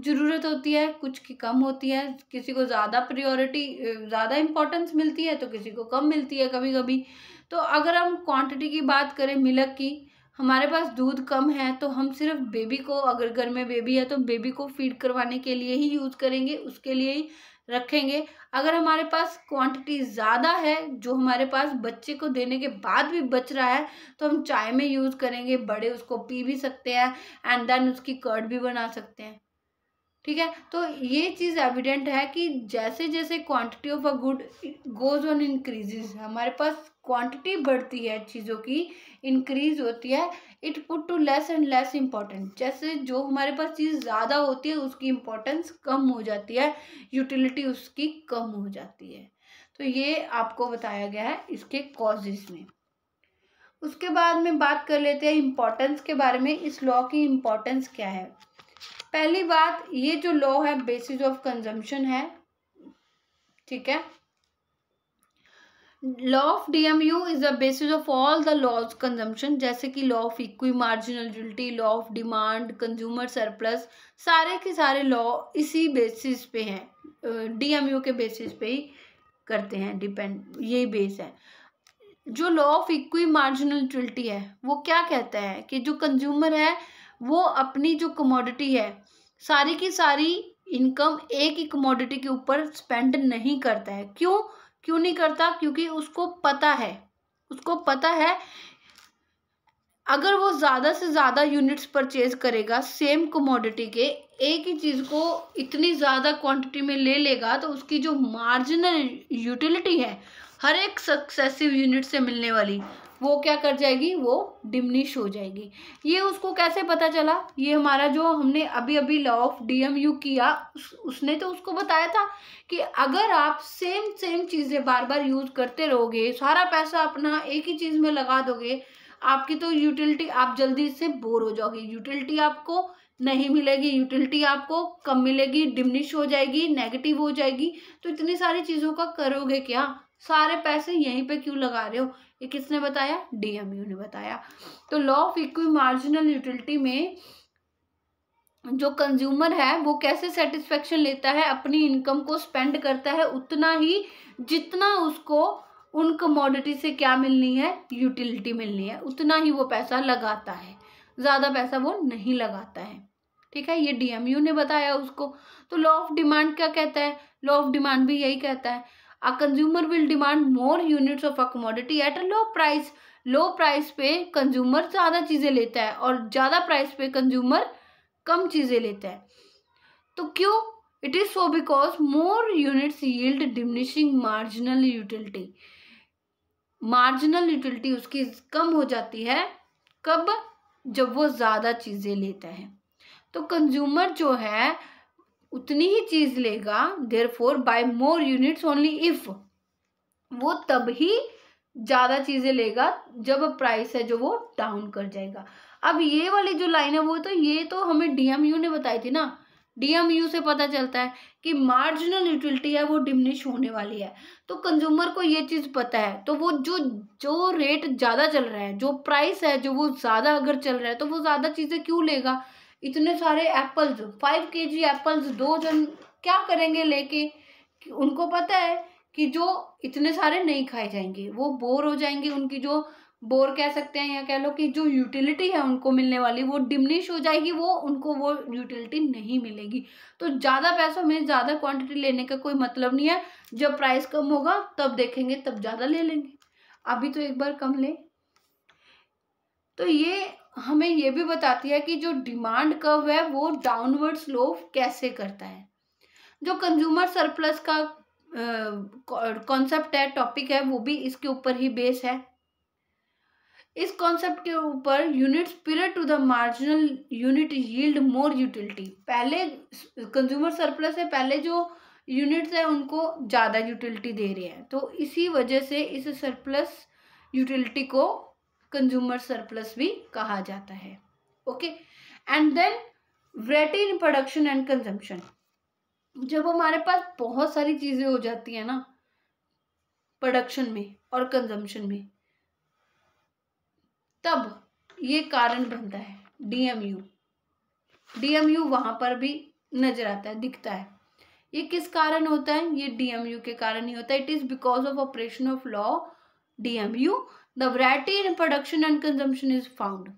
ज़रूरत होती है कुछ की कम होती है किसी को ज़्यादा प्रियोरिटी ज़्यादा इम्पोर्टेंस मिलती है तो किसी को कम मिलती है कभी कभी तो अगर हम क्वांटिटी की बात करें मिलक की हमारे पास दूध कम है तो हम सिर्फ बेबी को अगर घर में बेबी है तो बेबी को फीड करवाने के लिए ही यूज़ करेंगे उसके लिए ही रखेंगे अगर हमारे पास क्वांटिटी ज़्यादा है जो हमारे पास बच्चे को देने के बाद भी बच रहा है तो हम चाय में यूज़ करेंगे बड़े उसको पी भी सकते हैं एंड देन उसकी कर्ड भी बना सकते हैं ठीक है तो ये चीज़ एविडेंट है कि जैसे जैसे quantity of a good goes on increases हमारे पास क्वांटिटी बढ़ती है चीज़ों की इंक्रीज होती है it put to less and less important जैसे जो हमारे पास चीज़ ज़्यादा होती है उसकी इम्पोर्टेंस कम हो जाती है यूटिलिटी उसकी कम हो जाती है तो ये आपको बताया गया है इसके कॉजेज में उसके बाद में बात कर लेते हैं इम्पोर्टेंस के बारे में इस लॉ की इम्पोर्टेंस क्या है पहली बात ये जो लॉ है बेसिस ऑफ कंजम्पशन है ठीक है law of DMU is the basis of all the of consumption जैसे कि law of equi marginality law of demand consumer surplus सारे के सारे लॉ इसी बेसिस पे हैं डीएमयू के बेसिस पे ही करते हैं डिपेंड यही बेस है जो लॉ ऑफ इक्वी मार्जिनलिटी है वो क्या कहता है कि जो कंज्यूमर है वो अपनी जो कमोडिटी है सारी की सारी इनकम एक ही कमोडिटी के ऊपर स्पेंड नहीं करता है क्यों क्यों नहीं करता क्योंकि उसको पता है उसको पता है अगर वो ज़्यादा से ज़्यादा यूनिट्स परचेज करेगा सेम कमोडिटी के एक ही चीज़ को इतनी ज़्यादा क्वांटिटी में ले लेगा तो उसकी जो मार्जिनल यूटिलिटी है हर एक सक्सेसिव यूनिट से मिलने वाली वो क्या कर जाएगी वो डिमनिश हो जाएगी ये उसको कैसे पता चला ये हमारा जो हमने अभी अभी लॉ ऑफ डीएमयू किया उस, उसने तो उसको बताया था कि अगर आप सेम सेम चीज़ें बार बार यूज़ करते रहोगे सारा पैसा अपना एक ही चीज़ में लगा दोगे आपकी तो यूटिलिटी आप जल्दी से बोर हो जाओगे यूटिलिटी आपको नहीं मिलेगी यूटिलिटी आपको कम मिलेगी डिमनिश हो जाएगी नेगेटिव हो जाएगी तो इतनी सारी चीज़ों का करोगे क्या सारे पैसे यहीं पे क्यों लगा रहे हो ये किसने बताया डीएमयू ने बताया तो law of equi marginal utility में जो कंज्यूमर है वो कैसे सेटिस्फेक्शन लेता है अपनी इनकम को स्पेंड करता है उतना ही जितना उसको उन कमोडिटी से क्या मिलनी है यूटिलिटी मिलनी है उतना ही वो पैसा लगाता है ज़्यादा पैसा वो नहीं लगाता है ठीक है ये डीएमयू ने बताया उसको तो लॉ ऑफ डिमांड क्या कहता है लॉ ऑफ डिमांड भी यही कहता है a consumer will demand more units of a commodity at a low price low price पे कंज्यूमर ज़्यादा चीज़ें लेता है और ज़्यादा प्राइस पे कंज्यूमर कम चीज़ें लेता है तो क्यों it is so because more units yield diminishing marginal utility marginal utility उसकी कम हो जाती है कब जब वो ज़्यादा चीज़ें लेता है तो कंज्यूमर जो है उतनी ही चीज लेगा therefore buy more units only if वो तब ही ज़्यादा चीज़ें लेगा जब प्राइस है जो वो डाउन कर जाएगा अब ये वाली जो लाइन है वो तो ये तो हमें डीएमयू ने बताई थी ना डीएमयू से पता चलता है कि मार्जिनल यूटिलिटी है वो डिमिनिश होने वाली है तो कंज्यूमर को ये चीज़ पता है तो वो जो जो रेट ज़्यादा चल रहा है जो प्राइस है जो वो ज़्यादा अगर चल रहा है तो वो ज़्यादा चीज़ें क्यों लेगा इतने सारे एप्पल्स फाइव के जी एप्पल्स दो जन क्या करेंगे लेके उनको पता है कि जो इतने सारे नहीं खाए जाएंगे वो बोर हो जाएंगे उनकी जो बोर कह सकते हैं या कह लो कि जो यूटिलिटी है उनको मिलने वाली वो डिमनिश हो जाएगी वो उनको वो यूटिलिटी नहीं मिलेगी तो ज़्यादा पैसों में ज़्यादा क्वांटिटी लेने का कोई मतलब नहीं है जब प्राइस कम होगा तब देखेंगे तब ज़्यादा ले लेंगे अभी तो एक बार कम लें तो ये हमें ये भी बताती है कि जो डिमांड कर्व है वो डाउनवर्ड स्लोप कैसे करता है जो कंज्यूमर सरप्लस का कॉन्सेप्ट है टॉपिक है वो भी इसके ऊपर ही बेस है इस कॉन्सेप्ट के ऊपर unit spirit to the marginal unit yield more utility पहले कंज्यूमर सरप्लस से पहले जो यूनिट्स है उनको ज़्यादा यूटिलिटी दे रहे हैं तो इसी वजह से इस सरप्लस यूटिलिटी को कंज्यूमर सरप्लस भी कहा जाता है okay and then variety in production and consumption जब हमारे पास बहुत सारी चीज़ें हो जाती हैं ना प्रोडक्शन में और कंजम्पशन में तब ये कारण बनता है डीएमयू डीएमयू वहां पर भी नजर आता है दिखता है ये किस कारण होता है ये डीएमयू के कारण ही होता है it is because of operation of law DMU the variety in production and consumption is found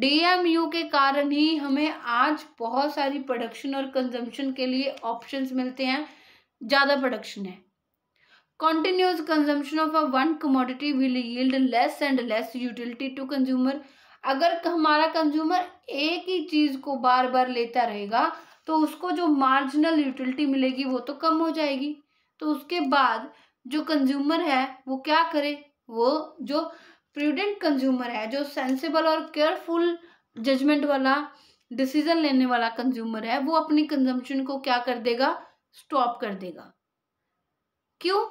DMU के कारण ही हमें आज बहुत सारी प्रोडक्शन और कंजम्पशन के लिए ऑप्शंस मिलते हैं ज़्यादा प्रोडक्शन है continuous consumption of a one commodity will yield less and less utility to consumer अगर हमारा कंज्यूमर एक ही चीज़ को बार बार लेता रहेगा तो उसको जो मार्जिनल यूटिलिटी मिलेगी वो तो कम हो जाएगी तो उसके बाद जो कंज्यूमर है वो क्या करे वो जो प्रूडेंट कंज्यूमर है जो सेंसिबल और केयरफुल जजमेंट वाला डिसीजन लेने वाला कंज्यूमर है वो अपनी कंजम्पशन को क्या कर देगा स्टॉप कर देगा क्यों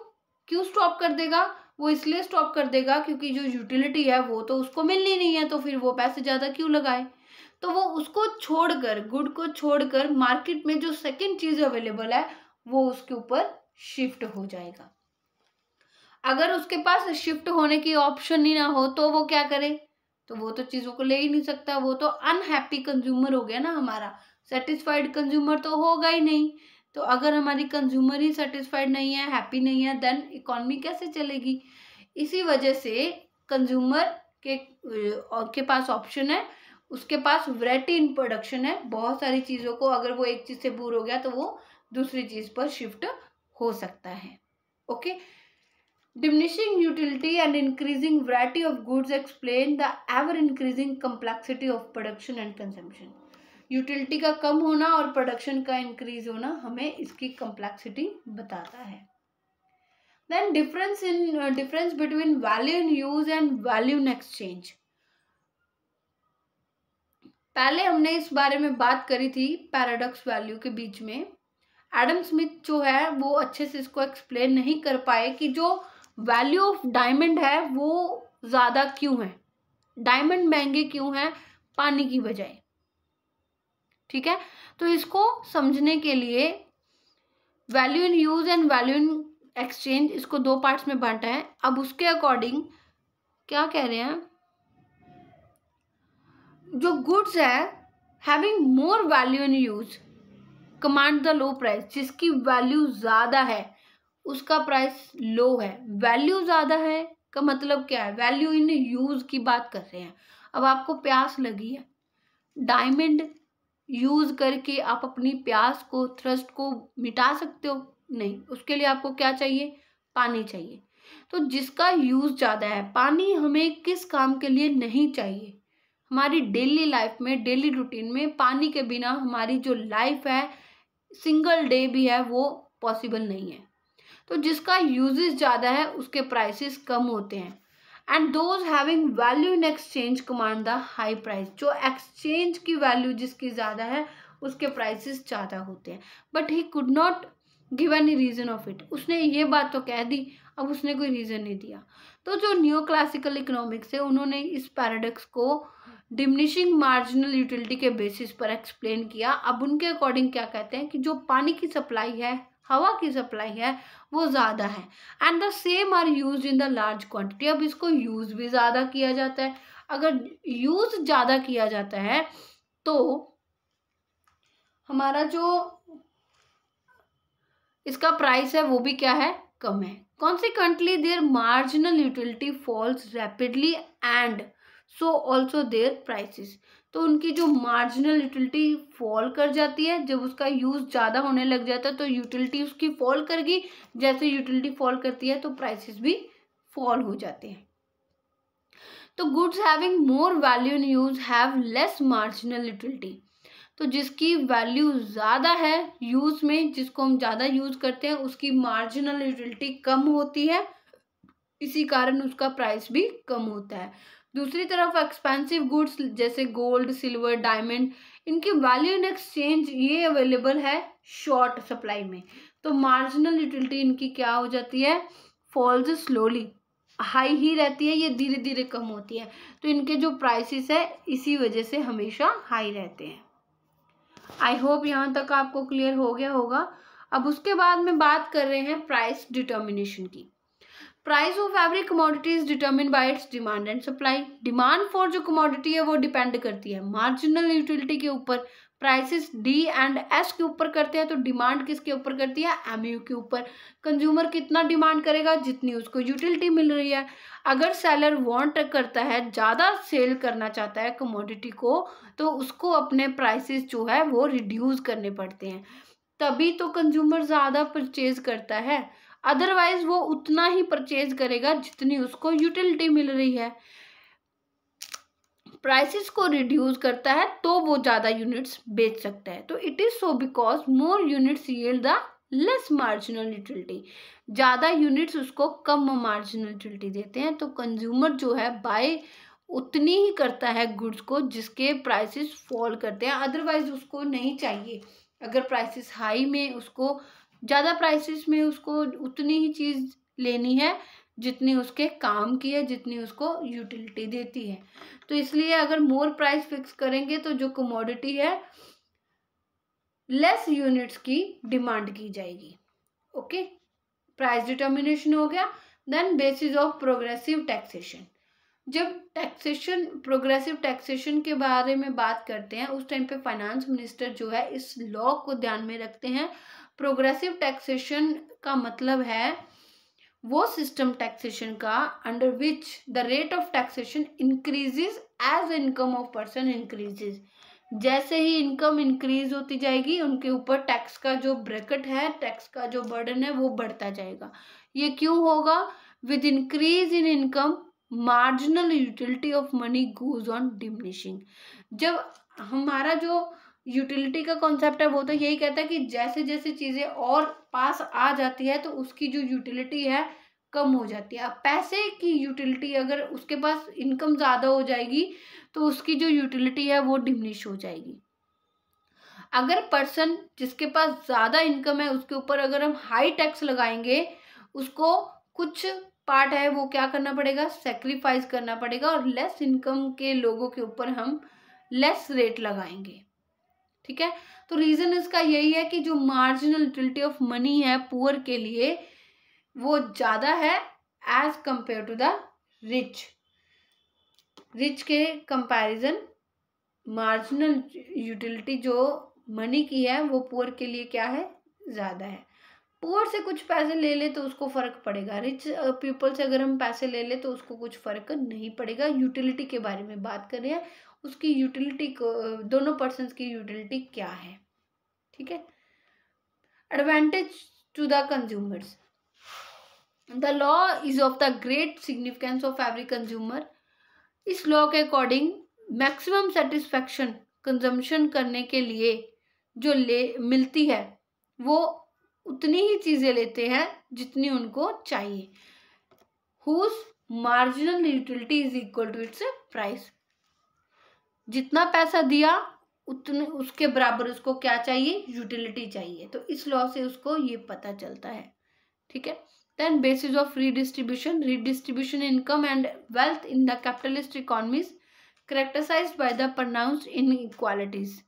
क्यों स्टॉप कर देगा वो इसलिए स्टॉप कर देगा क्योंकि जो यूटिलिटी है वो तो उसको मिलनी नहीं है तो फिर वो पैसे ज़्यादा क्यों लगाए तो वो उसको छोड़कर गुड को छोड़कर मार्केट में जो सेकंड चीज़ अवेलेबल है वो उसके ऊपर शिफ्ट हो जाएगा अगर उसके पास शिफ्ट होने की ऑप्शन ही ना हो तो वो क्या करे तो वो तो चीज़ों को ले ही नहीं सकता वो तो अनहैप्पी कंज्यूमर हो गया ना हमारा सेटिस्फाइड कंज्यूमर तो होगा ही नहीं तो अगर हमारी कंज्यूमर ही सेटिस्फाइड नहीं है हैप्पी नहीं है देन इकोनॉमी कैसे चलेगी इसी वजह से कंज्यूमर के के पास ऑप्शन है उसके पास वराइटी इन प्रोडक्शन है बहुत सारी चीज़ों को अगर वो एक चीज़ से बोर हो गया तो वो दूसरी चीज़ पर शिफ्ट हो सकता है okay Diminishing utility and increasing variety of goods explain the ever increasing complexity of production and consumption. Utility का कम होना और प्रोडक्शन का इंक्रीज होना हमें इसकी कम्प्लेक्सिटी बताता है then difference in difference between value in use and value in exchange पहले हमने इस बारे में बात करी थी पैराडॉक्स वैल्यू के बीच में एडम स्मिथ जो है वो अच्छे से इसको एक्सप्लेन नहीं कर पाए कि जो वैल्यू ऑफ डायमंड है वो ज़्यादा क्यों है डायमंड महंगे क्यों हैं पानी की बजाय ठीक है तो इसको समझने के लिए value in use and value in exchange इसको दो पार्ट्स में बांटा है अब उसके अकॉर्डिंग क्या कह रहे हैं जो गुड्स है having more value in use command the low price जिसकी वैल्यू ज़्यादा है उसका प्राइस लो है वैल्यू ज़्यादा है का मतलब क्या है वैल्यू इन यूज़ की बात कर रहे हैं अब आपको प्यास लगी है डायमंड यूज़ करके आप अपनी प्यास को थ्रस्ट को मिटा सकते हो नहीं उसके लिए आपको क्या चाहिए पानी चाहिए तो जिसका यूज़ ज़्यादा है पानी हमें किस काम के लिए नहीं चाहिए हमारी डेली लाइफ में डेली रूटीन में पानी के बिना हमारी जो लाइफ है सिंगल डे भी है वो पॉसिबल नहीं है तो जिसका यूजेस ज़्यादा है उसके प्राइसेस कम होते हैं and those having value in exchange command the high price जो एक्सचेंज की वैल्यू जिसकी ज़्यादा है उसके प्राइसेस ज़्यादा होते हैं but he could not give any reason of it उसने ये बात तो कह दी अब उसने कोई रीज़न नहीं दिया तो जो न्यू क्लासिकल इकोनॉमिक्स है उन्होंने इस पैराडक्स को डिमिनिशिंग मार्जिनल यूटिलिटी के बेसिस पर एक्सप्लेन किया अब उनके अकॉर्डिंग क्या कहते हैं कि जो पानी की सप्लाई है हवा की सप्लाई है वो ज़्यादा है and the same are use in the large quantity अब इसको यूज़ भी ज़्यादा किया जाता है अगर यूज़ ज़्यादा किया जाता है तो हमारा जो इसका प्राइस है वो भी क्या है कम है consequently their marginal utility falls rapidly and so also their prices तो उनकी जो मार्जिनल यूटिलिटी फॉल कर जाती है जब उसका यूज़ ज़्यादा होने लग जाता है तो यूटिलिटी उसकी फॉल करगी जैसे यूटिलिटी फॉल करती है तो प्राइसेस भी फॉल हो जाते हैं तो goods having more value in use have less marginal utility तो जिसकी वैल्यू ज़्यादा है यूज़ में जिसको हम ज़्यादा यूज़ करते हैं उसकी मार्जिनल यूटिलिटी कम होती है इसी कारण उसका प्राइस भी कम होता है दूसरी तरफ एक्सपेंसिव गुड्स जैसे गोल्ड सिल्वर डायमंड इनकी वैल्यू इन एक्सचेंज ये अवेलेबल है शॉर्ट सप्लाई में तो मार्जिनल यूटिलिटी इनकी क्या हो जाती है फॉल्स स्लोली हाई ही रहती है ये धीरे धीरे कम होती है तो इनके जो प्राइसेस है इसी वजह से हमेशा हाई रहते हैं आई होप यहाँ तक आपको क्लियर हो गया होगा अब उसके बाद में बात कर रहे हैं प्राइस डिटर्मिनेशन की price of every commodity is determin by its demand and supply demand for जो कमोडिटी है वो डिपेंड करती है मार्जिनल यूटिलिटी के ऊपर प्राइसेस डी एंड एस के ऊपर करते हैं तो डिमांड किसके ऊपर करती है एम यू के ऊपर कंज्यूमर कितना डिमांड करेगा जितनी उसको यूटिलिटी मिल रही है अगर सेलर वांट करता है ज़्यादा सेल करना चाहता है कमोडिटी को तो उसको अपने प्राइसेस जो है वो रिड्यूस करने पड़ते हैं तभी तो कंज्यूमर ज़्यादा परचेज करता है अदरवाइज वो उतना ही परचेज करेगा जितनी उसको यूटिलिटी मिल रही है प्राइसेस को रिड्यूस करता है तो वो ज़्यादा यूनिट्स बेच सकता है तो it is so because more units yield the less marginal utility ज़्यादा यूनिट्स उसको कम मार्जिनल यूटिलिटी देते हैं तो कंज्यूमर जो है बाय उतनी ही करता है गुड्स को जिसके प्राइसेस फॉल करते हैं अदरवाइज उसको नहीं चाहिए अगर प्राइसेस हाई में उसको ज़्यादा प्राइसेस में उसको उतनी ही चीज़ लेनी है जितनी उसके काम की है जितनी उसको यूटिलिटी देती है तो इसलिए अगर मोर प्राइस फिक्स करेंगे तो जो कमोडिटी है लेस यूनिट्स की डिमांड की जाएगी ओके प्राइस डिटर्मिनेशन हो गया then basis of progressive taxation जब टैक्सेशन प्रोग्रेसिव टैक्सेशन के बारे में बात करते हैं उस टाइम पे फाइनेंस मिनिस्टर जो है इस लॉ को ध्यान में रखते हैं प्रोग्रेसिव टैक्सेशन का मतलब है वो सिस्टम टैक्सेशन का under which the rate of taxation increases as income of person increases जैसे ही इनकम इंक्रीज होती जाएगी उनके ऊपर टैक्स का जो ब्रैकेट है टैक्स का जो बर्डन है वो बढ़ता जाएगा ये क्यों होगा with increase in income marginal utility of money goes on diminishing जब हमारा जो यूटिलिटी का कॉन्सेप्ट है वो तो यही कहता है कि जैसे जैसे चीज़ें और पास आ जाती है तो उसकी जो यूटिलिटी है कम हो जाती है अब पैसे की यूटिलिटी अगर उसके पास इनकम ज़्यादा हो जाएगी तो उसकी जो यूटिलिटी है वो डिमिनिश हो जाएगी अगर पर्सन जिसके पास ज़्यादा इनकम है उसके ऊपर अगर हम हाई टैक्स लगाएंगे उसको कुछ पार्ट है वो क्या करना पड़ेगा सेक्रीफाइस करना पड़ेगा और लेस इनकम के लोगों के ऊपर हम लेस रेट लगाएंगे ठीक है तो रीज़न इसका यही है कि जो मार्जिनल यूटिलिटी ऑफ मनी है पुअर के लिए वो ज़्यादा है as compare to the rich rich के कंपैरिजन मार्जिनल यूटिलिटी जो मनी की है वो पुअर के लिए क्या है ज़्यादा है पुअर से कुछ पैसे ले ले तो उसको फ़र्क पड़ेगा रिच पीपल uh, से अगर हम पैसे ले ले तो उसको कुछ फ़र्क नहीं पड़ेगा यूटिलिटी के बारे में बात कर रहे हैं उसकी यूटिलिटी uh, दोनों पर्सन की यूटिलिटी क्या है ठीक है advantage to the consumers the law is of the great significance of every consumer इस लॉ के अकॉर्डिंग मैक्सिमम सेटिस्फेक्शन कंजम्पशन करने के लिए जो ले मिलती है वो उतनी ही चीज़ें लेते हैं जितनी उनको चाहिए whose marginal utility is equal to its price जितना पैसा दिया उतने उसके बराबर उसको क्या चाहिए यूटिलिटी चाहिए तो इस लॉ से उसको ये पता चलता है ठीक है then basis of redistribution redistribution income and wealth in the capitalist economies characterise by the pronounced inequalities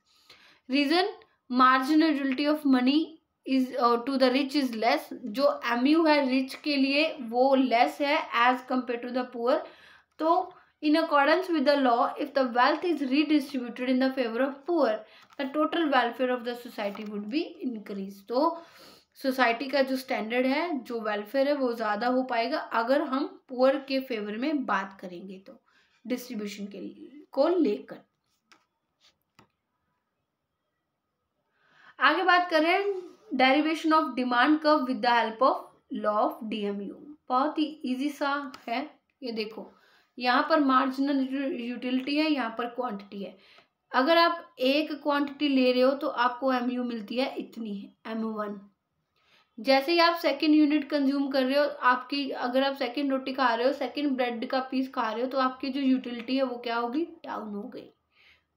reason utility of money is to the rich is less जो एम यू है रिच के लिए वो less है as compare to the poor तो in accordance with the law if the wealth is redistributed in the favour of poor the total welfare of the society would be increase तो society का जो standard है जो welfare है वो ज़्यादा हो पाएगा अगर हम पुअर के फेवर में बात करेंगे तो डिस्ट्रीब्यूशन के को लेकर आगे बात करें derivation of demand curve with the help of law of DMU बहुत ही इजी सा है ये देखो यहाँ पर मार्जिनल यूटिलिटी है यहाँ पर क्वांटिटी है अगर आप एक क्वांटिटी ले रहे हो तो आपको एम यू मिलती है इतनी एम वन जैसे ही आप सेकेंड यूनिट कंज्यूम कर रहे हो आपकी अगर आप सेकेंड रोटी खा रहे हो सेकेंड ब्रेड का पीस खा रहे हो तो आपकी जो यूटिलिटी है वो क्या होगी डाउन हो गई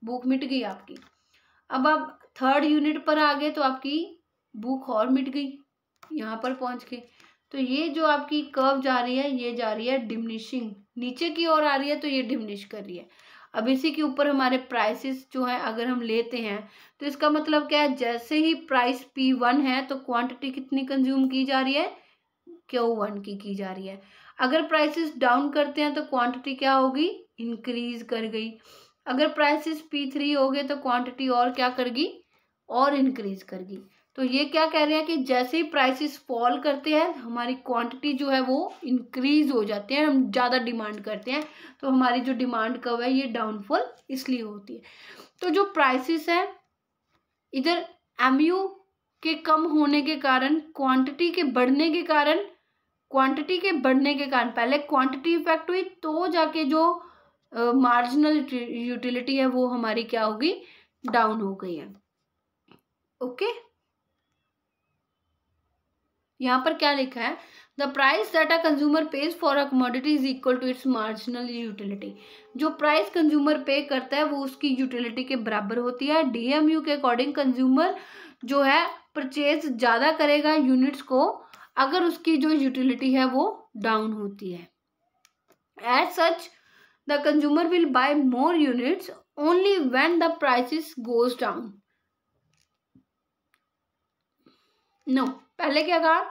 भूख मिट गई आपकी अब आप थर्ड यूनिट पर आ गए तो आपकी भूख और मिट गई यहाँ पर पहुँच के तो ये जो आपकी कर्व जा रही है ये जा रही है डिमनिशिंग नीचे की ओर आ रही है तो ये डिमनिश कर रही है अब इसी के ऊपर हमारे प्राइसेस जो है अगर हम लेते हैं तो इसका मतलब क्या है जैसे ही प्राइस पी वन है तो क्वांटिटी कितनी कंज्यूम की जा रही है क्यू वन की की जा रही है अगर प्राइसेस डाउन करते हैं तो क्वांटिटी क्या होगी इंक्रीज कर गई अगर प्राइसेस पी थ्री हो गए तो क्वांटिटी और क्या करगी और इंक्रीज करगी तो ये क्या कह रहे हैं कि जैसे ही प्राइसेस फॉल करते हैं हमारी क्वांटिटी जो है वो इंक्रीज हो जाती है हम ज़्यादा डिमांड करते हैं तो हमारी जो डिमांड कब है ये डाउनफॉल इसलिए होती है तो जो प्राइसेस है इधर एम के कम होने के कारण क्वांटिटी के बढ़ने के कारण क्वांटिटी के बढ़ने के कारण पहले क्वांटिटी इफेक्ट हुई तो जाके जो मार्जिनल यूटिलिटी है वो हमारी क्या होगी डाउन हो गई है ओके okay? यहाँ पर क्या लिखा है the price that a consumer pays for a commodity is equal to its marginal utility जो प्राइस कंज्यूमर पे करता है वो उसकी यूटिलिटी के बराबर होती है डीएमयू के अकॉर्डिंग कंज्यूमर जो है परचेज ज़्यादा करेगा यूनिट्स को अगर उसकी जो यूटिलिटी है वो डाउन होती है as such the consumer will buy more units only when the prices goes down no पहले क्या कहा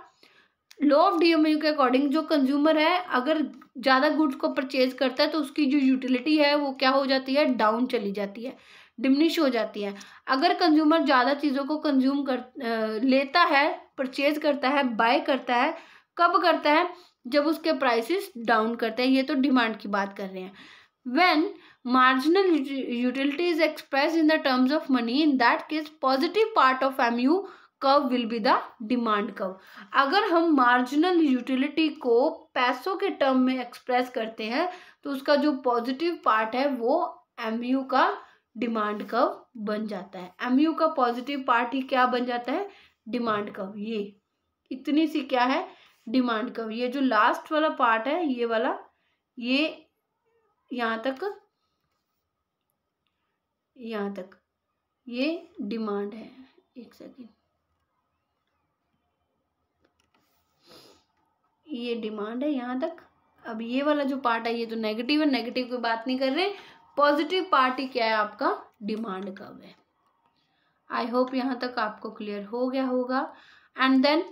लॉ ऑफ एमयू के अकॉर्डिंग जो कंज्यूमर है अगर ज़्यादा गुड्स को परचेज करता है तो उसकी जो यूटिलिटी है वो क्या हो जाती है डाउन चली जाती है डिमिनिश हो जाती है अगर कंज्यूमर ज़्यादा चीज़ों को कंज्यूम कर लेता है परचेज करता है बाय करता है कब करता है जब उसके प्राइसेस डाउन करते हैं ये तो डिमांड की बात कर रहे हैं when marginal utility express in the terms of money in that that positive part of M U curve will be the demand curve अगर हम मार्जिनल यूटिलिटी को पैसों के टर्म में एक्सप्रेस करते हैं तो उसका जो पॉजिटिव पार्ट है वो एम यू का डिमांड कर्व बन जाता है एम यू का पॉजिटिव पार्ट ही क्या बन जाता है डिमांड कर्व ये इतनी सी क्या है डिमांड कर्व ये जो लास्ट वाला पार्ट है ये वाला ये यहाँ तक यहाँ तक ये डिमांड है एक सेकेंड ये डिमांड है यहाँ तक अब ये वाला जो पार्ट है ये तो नेगेटिव है नेगेटिव की बात नहीं कर रहे पॉजिटिव पार्ट ही क्या है आपका डिमांड कब है आई होप यहाँ तक आपको क्लियर हो गया होगा एंड देन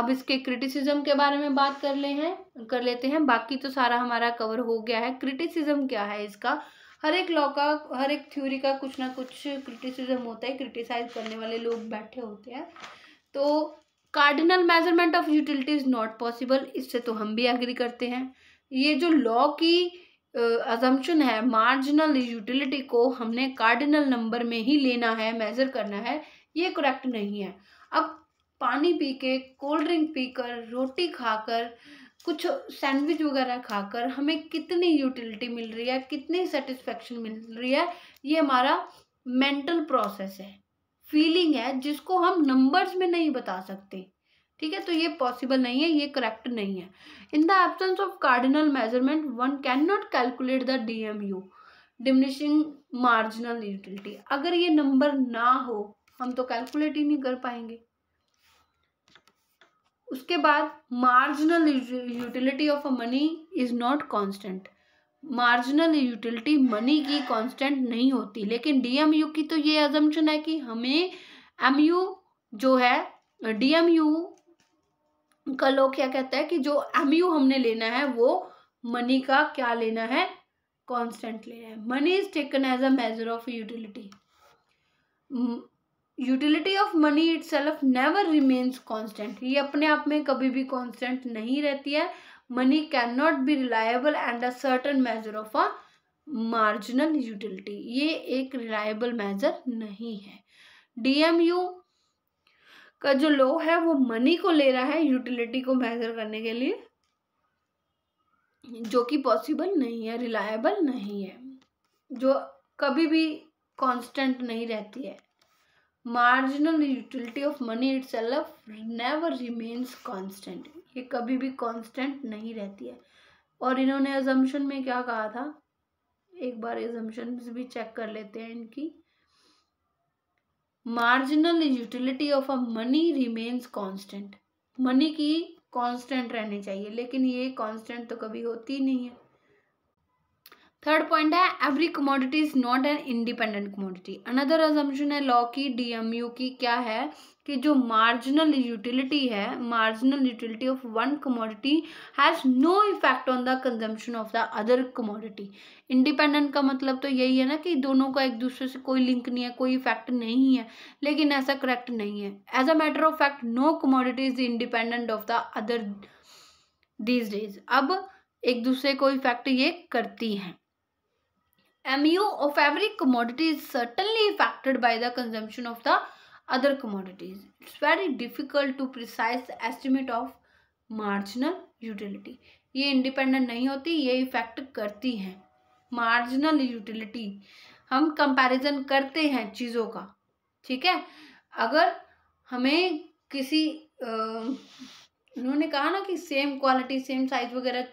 अब इसके क्रिटिसिज्म के बारे में बात कर ले हैं कर लेते हैं बाकी तो सारा हमारा कवर हो गया है क्रिटिसिज्म क्या है इसका हर एक लॉ का हर एक थ्योरी का कुछ ना कुछ क्रिटिसिज्म होता है क्रिटिसाइज करने वाले लोग बैठे होते हैं तो cardinal measurement of utility is not possible इससे तो हम भी एग्री करते हैं ये जो लॉ की अजम्पन है मार्जिनल यूटिलिटी को हमने कार्डिनल नंबर में ही लेना है मेज़र करना है ये करेक्ट नहीं है अब पानी पी के कोल्ड ड्रिंक पीकर रोटी खाकर कुछ सैंडविच वगैरह खाकर हमें कितनी यूटिलिटी मिल रही है कितनी सेटिस्फेक्शन मिल रही है ये हमारा मेंटल प्रोसेस है फीलिंग है जिसको हम नंबर्स में नहीं बता सकते ठीक है तो ये पॉसिबल नहीं है ये करेक्ट नहीं है in the absence of cardinal measurement one can not calculate the DMU diminishing marginal utility अगर ये नंबर ना हो हम तो कैलकुलेट ही नहीं कर पाएंगे उसके बाद marginal utility of a money is not constant marginal utility money की कांस्टेंट नहीं होती लेकिन डीएमयू की तो ये एजम्पन है कि हमें एमयू जो है डीएमयू का लोग क्या कहता है कि जो एमयू हमने लेना है वो मनी का क्या लेना है कांस्टेंट लेना है money is taken as a measure of utility utility of money itself never remains constant ये अपने आप में कभी भी कॉन्स्टेंट नहीं रहती है money cannot be reliable and a certain measure of a marginal utility ये एक reliable measure नहीं है DMU का जो लो है वो मनी को ले रहा है यूटिलिटी को मेजर करने के लिए जो कि पॉसिबल नहीं है रिलायबल नहीं है जो कभी भी कांस्टेंट नहीं रहती है marginal utility of money itself never remains constant ये कभी भी कांस्टेंट नहीं रहती है और इन्होंने एजम्पन में क्या कहा था एक बार एजम्पन भी चेक कर लेते हैं इनकी marginal utility of a money remains constant money की कांस्टेंट रहनी चाहिए लेकिन ये कांस्टेंट तो कभी होती नहीं है थर्ड पॉइंट है every commodity is not an independent commodity another assumption है लॉ की डीएमयू की क्या है कि जो मार्जिनल यूटिलिटी है marginal utility of one commodity has no effect on the consumption of the other commodity independent का मतलब तो यही है ना कि दोनों का एक दूसरे से कोई लिंक नहीं है कोई इफेक्ट नहीं है लेकिन ऐसा करेक्ट नहीं है as a matter of fact no commodity is independent of the other these days अब एक दूसरे को इफेक्ट ये करती हैं U of every commodity is certainly affected by the consumption of the other commodities. It's very difficult to precise estimate of marginal utility. ये independent नहीं होती ये effect करती हैं marginal utility. हम comparison करते हैं चीज़ों का ठीक है अगर हमें किसी उन्होंने कहा ना कि सेम क्वालिटी सेम साइज वगैरह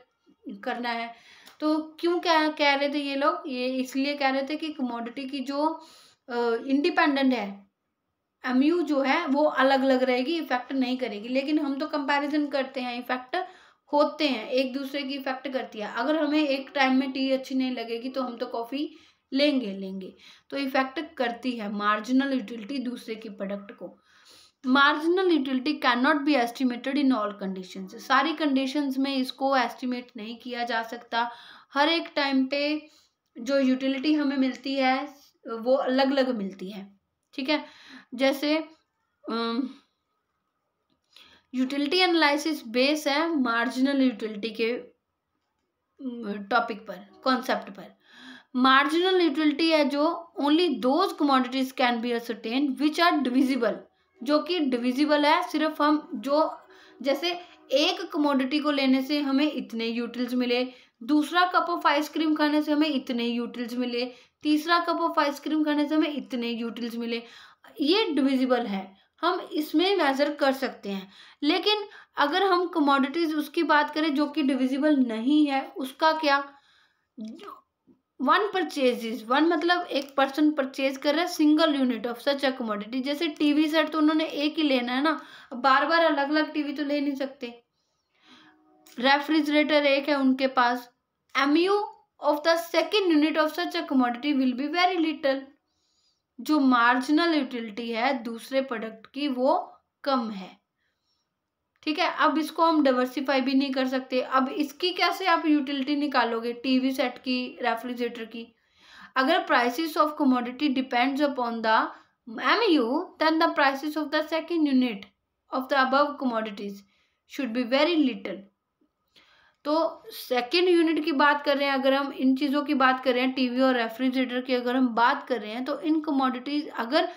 करना है तो क्यों कह कह रहे थे ये लोग ये इसलिए कह रहे थे कि कमोडिटी की जो इंडिपेंडेंट है एमयू जो है वो अलग अलग रहेगी इफेक्ट नहीं करेगी लेकिन हम तो कंपैरिजन करते हैं इफेक्ट होते हैं एक दूसरे की इफेक्ट करती है अगर हमें एक टाइम में टी अच्छी नहीं लगेगी तो हम तो कॉफ़ी लेंगे लेंगे तो इफेक्ट करती है मार्जिनल यूटिलिटी दूसरे की प्रोडक्ट को marginal utility can not be estimated in all condition सारी कंडीशन में इसको एस्टिमेट नहीं किया जा सकता हर एक टाइम पे जो यूटिलिटी हमें मिलती है वो अलग अलग मिलती है ठीक है जैसे यूटिलिटी एनालिसिस बेस है मार्जिनल यूटिलिटी के टॉपिक पर कॉन्सेप्ट पर मार्जिनल यूटिलिटी है जो only those commodities can be ascertain which are divisible जो कि डिविजिबल है सिर्फ हम जो जैसे एक कमोडिटी को लेने से हमें इतने यूटिल्स मिले दूसरा कप ऑफ आइसक्रीम खाने से हमें इतने यूटिल्स मिले तीसरा कप ऑफ आइसक्रीम खाने से हमें इतने यूटिल्स मिले ये डिविजिबल है हम इसमें मेज़र कर सकते हैं लेकिन अगर हम कमोडिटीज़ उसकी बात करें जो कि डिविजिबल नहीं है उसका क्या वन परचेज वन मतलब एक पर्सन परचेज कर रहा है single unit of such a commodity जैसे टीवी सेट तो उन्होंने एक ही लेना है ना बार बार अलग अलग टीवी तो ले नहीं सकते रेफ्रिजरेटर एक है उनके पास M U of the second unit of such a commodity will be very little जो मार्जिनल यूटिलिटी है दूसरे प्रोडक्ट की वो कम है ठीक है अब इसको हम डाइवर्सिफाई भी नहीं कर सकते अब इसकी कैसे आप यूटिलिटी निकालोगे टीवी सेट की रेफ्रिजरेटर की अगर prices of commodity depends upon the M U then the prices of the second unit of the above commodities should be very little तो सेकेंड यूनिट की बात कर रहे हैं अगर हम इन चीज़ों की बात कर रहे हैं टीवी और रेफ्रिजरेटर की अगर हम बात कर रहे हैं तो इन कमोडिटीज़ अगर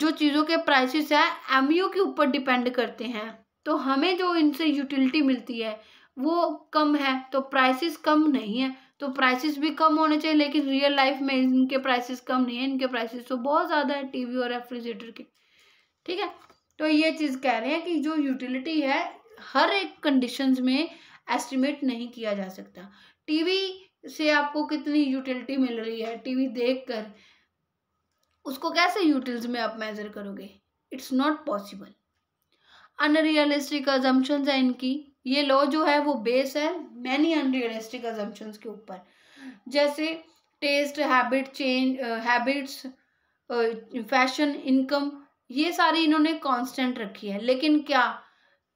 जो चीज़ों के प्राइसेस है एमयू के ऊपर डिपेंड करते हैं तो हमें जो इनसे यूटिलिटी मिलती है वो कम है तो प्राइसेस कम नहीं है तो प्राइसेस भी कम होने चाहिए लेकिन रियल लाइफ में इनके प्राइसेस कम नहीं है इनके प्राइसेस तो बहुत ज़्यादा है टीवी और रेफ्रिजरेटर के ठीक है तो ये चीज़ कह रहे हैं कि जो यूटिलिटी है हर एक कंडीशंस में एस्टिमेट नहीं किया जा सकता टीवी से आपको कितनी यूटिलिटी मिल रही है टीवी देखकर उसको कैसे यूटिल्स में आप मेजर करोगे it's not possible unrealistic assumptions है इनकी ये लॉ जो है वो बेस है मैनी अनरियलिस्टिक अजम्पन्स के ऊपर जैसे taste habit change habits fashion income ये सारी इन्होंने कांस्टेंट रखी है लेकिन क्या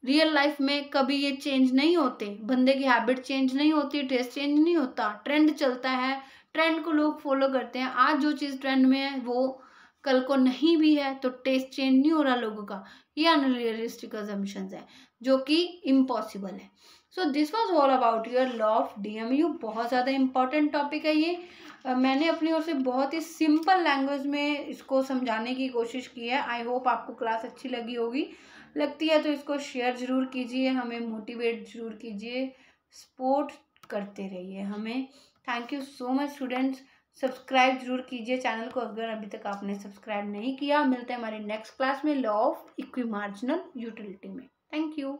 रियल लाइफ में कभी ये चेंज नहीं होते बंदे की हैबिट चेंज नहीं होती ड्रेस चेंज नहीं होता ट्रेंड चलता है ट्रेंड को लोग फॉलो करते हैं आज जो चीज़ ट्रेंड में है वो कल को नहीं भी है तो टेस्ट चेंज नहीं हो रहा लोगों का ये अनरियलिस्टिक अजम्पन्स है जो कि इम्पॉसिबल है so this was all about your law of D M U बहुत ज़्यादा इंपॉर्टेंट टॉपिक है ये uh, मैंने अपनी ओर से बहुत ही सिंपल लैंग्वेज में इसको समझाने की कोशिश की है आई होप आपको क्लास अच्छी लगी होगी लगती है तो इसको शेयर ज़रूर कीजिए हमें मोटिवेट ज़रूर कीजिए सपोर्ट करते रहिए हमें thank you so much students subscribe जरूर कीजिए चैनल को अगर अभी तक आपने सब्सक्राइब नहीं किया मिलते हैं हमारे नेक्स्ट क्लास में law of equi marginal utility में थैंक यू